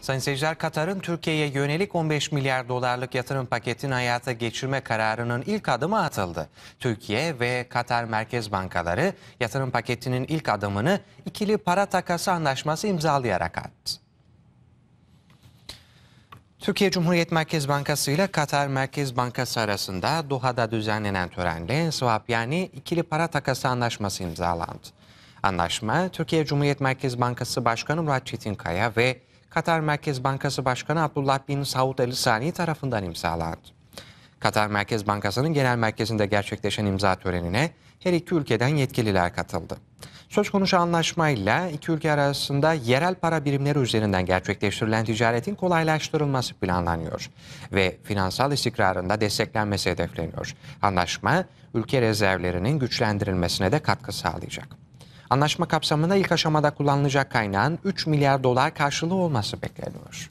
Sayın seyirciler Katar'ın Türkiye'ye yönelik 15 milyar dolarlık yatırım paketini hayata geçirme kararının ilk adımı atıldı. Türkiye ve Katar Merkez Bankaları yatırım paketinin ilk adımını ikili para takası anlaşması imzalayarak attı. Türkiye Cumhuriyet Merkez Bankası ile Katar Merkez Bankası arasında Doha'da düzenlenen törenle swap yani ikili para takası anlaşması imzalandı. Anlaşma Türkiye Cumhuriyet Merkez Bankası Başkanı Murat Çetinkaya ve Katar Merkez Bankası Başkanı Abdullah bin Saud El Sani tarafından imzalandı. Katar Merkez Bankası'nın genel merkezinde gerçekleşen imza törenine her iki ülkeden yetkililer katıldı. Söz konusu anlaşmayla iki ülke arasında yerel para birimleri üzerinden gerçekleştirilen ticaretin kolaylaştırılması planlanıyor ve finansal istikrarında desteklenmesi hedefleniyor. Anlaşma ülke rezervlerinin güçlendirilmesine de katkı sağlayacak. Anlaşma kapsamında ilk aşamada kullanılacak kaynağın 3 milyar dolar karşılığı olması bekleniyor.